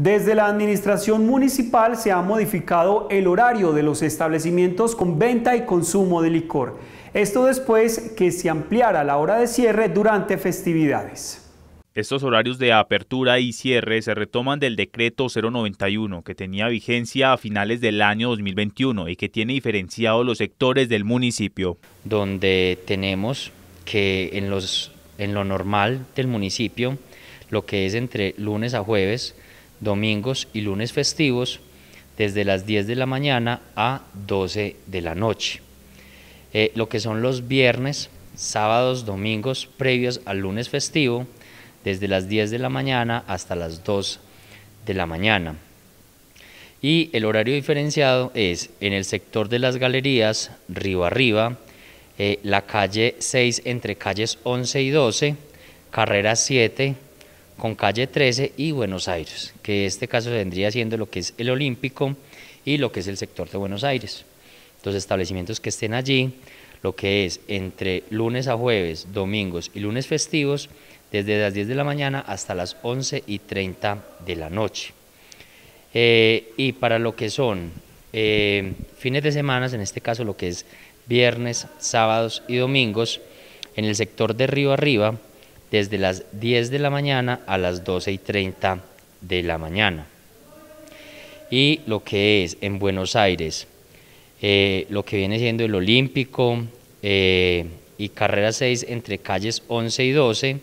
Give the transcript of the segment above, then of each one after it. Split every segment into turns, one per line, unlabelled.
Desde la administración municipal se ha modificado el horario de los establecimientos con venta y consumo de licor. Esto después que se ampliara la hora de cierre durante festividades. Estos horarios de apertura y cierre se retoman del decreto 091 que tenía vigencia a finales del año 2021 y que tiene
diferenciado los sectores del municipio. Donde tenemos que en, los, en lo normal del municipio, lo que es entre lunes a jueves, domingos y lunes festivos desde las 10 de la mañana a 12 de la noche. Eh, lo que son los viernes, sábados, domingos previos al lunes festivo, desde las 10 de la mañana hasta las 2 de la mañana. Y el horario diferenciado es en el sector de las galerías, río arriba, eh, la calle 6 entre calles 11 y 12, carrera 7, con calle 13 y Buenos Aires, que en este caso vendría siendo lo que es el Olímpico y lo que es el sector de Buenos Aires. Los establecimientos que estén allí, lo que es entre lunes a jueves, domingos y lunes festivos, desde las 10 de la mañana hasta las 11 y 30 de la noche. Eh, y para lo que son eh, fines de semana, en este caso lo que es viernes, sábados y domingos, en el sector de Río Arriba, desde las 10 de la mañana a las 12 y 30 de la mañana. Y lo que es en Buenos Aires, eh, lo que viene siendo el Olímpico eh, y carrera 6 entre calles 11 y 12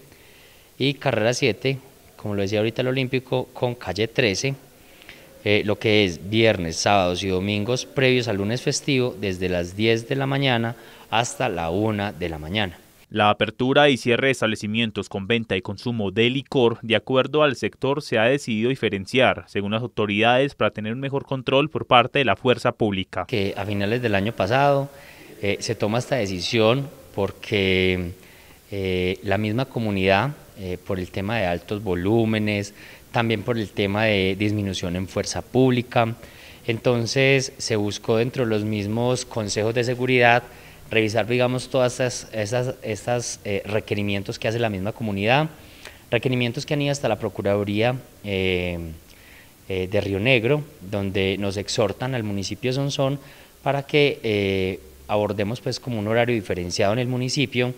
y carrera 7, como lo decía ahorita el Olímpico, con calle 13. Eh, lo que es viernes, sábados y domingos previos al lunes festivo desde las 10 de la mañana hasta la 1 de la mañana. La apertura y
cierre de establecimientos con venta y consumo de licor, de acuerdo al sector, se ha decidido diferenciar, según las autoridades, para tener un mejor control por parte de la fuerza pública. Que a finales
del año pasado eh, se toma esta decisión porque eh, la misma comunidad, eh, por el tema de altos volúmenes, también por el tema de disminución en fuerza pública, entonces se buscó dentro de los mismos consejos de seguridad revisar, digamos, todas estos esas, eh, requerimientos que hace la misma comunidad, requerimientos que han ido hasta la Procuraduría eh, eh, de Río Negro, donde nos exhortan al municipio de Sonsón para que abordemos pues como un horario diferenciado en el municipio,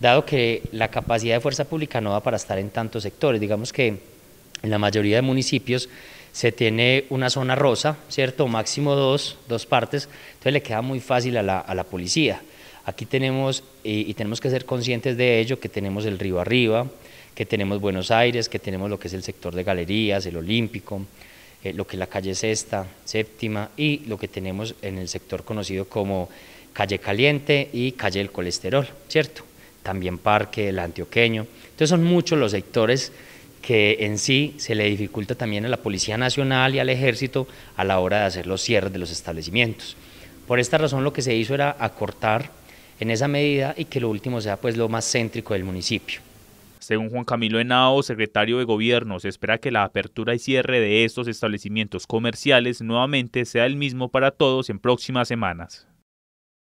dado que la capacidad de fuerza pública no va para estar en tantos sectores, digamos que en la mayoría de municipios se tiene una zona rosa, ¿cierto? Máximo dos, dos partes, entonces le queda muy fácil a la, policía. Aquí tenemos, eh, y, tenemos que ser conscientes de ello, que tenemos el río arriba, que tenemos Buenos Aires, que tenemos lo que es el sector de galerías, el Olímpico, eh, lo que es la calle Sexta, Séptima, y lo que tenemos en el sector conocido como calle Caliente y calle del Colesterol, ¿cierto? También Parque, el Antioqueño. Entonces son muchos los sectores que en sí se le dificulta también a la Policía Nacional y al Ejército a la hora de hacer los cierres de los establecimientos. Por esta razón lo que se hizo era acortar en esa medida y que lo último sea pues lo más céntrico
del municipio. Según Juan Camilo Henao, secretario de Gobierno, se espera que la apertura y cierre de estos establecimientos comerciales nuevamente sea el mismo para todos en próximas semanas.